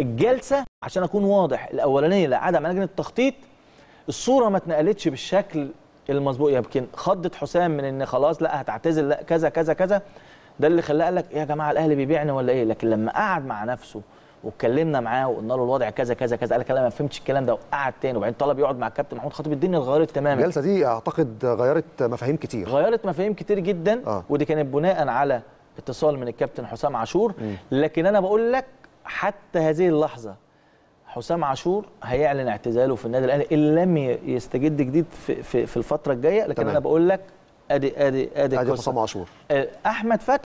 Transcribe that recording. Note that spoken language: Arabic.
الجلسه عشان اكون واضح الاولانيه لعدم لجنه التخطيط الصوره ما اتنقلتش بالشكل المظبوط يمكن خضت حسام من ان خلاص لا هتعتزل لا كذا كذا كذا ده اللي خلاه قال لك يا جماعه الاهلي بيبيعنا ولا ايه لكن لما قعد مع نفسه واتكلمنا معاه وقلنا له الوضع كذا كذا كذا قال لك انا ما فهمتش الكلام ده وقعد تاني وبعدين طلب يقعد مع الكابتن محمود خطيب الدنيا اتغيرت تماما الجلسه دي اعتقد غيرت مفاهيم كتير غيرت مفاهيم كتير جدا آه. ودي كانت بناء على اتصال من الكابتن حسام عاشور لكن انا بقول لك حتى هذه اللحظه حسام عاشور هيعلن اعتزاله في النادي الاهلي ان لم يستجد جديد في, في, في الفتره الجايه لكن تمام. انا بقول لك ادي ادي ادي, أدي حسام عاشور آه، احمد فتحي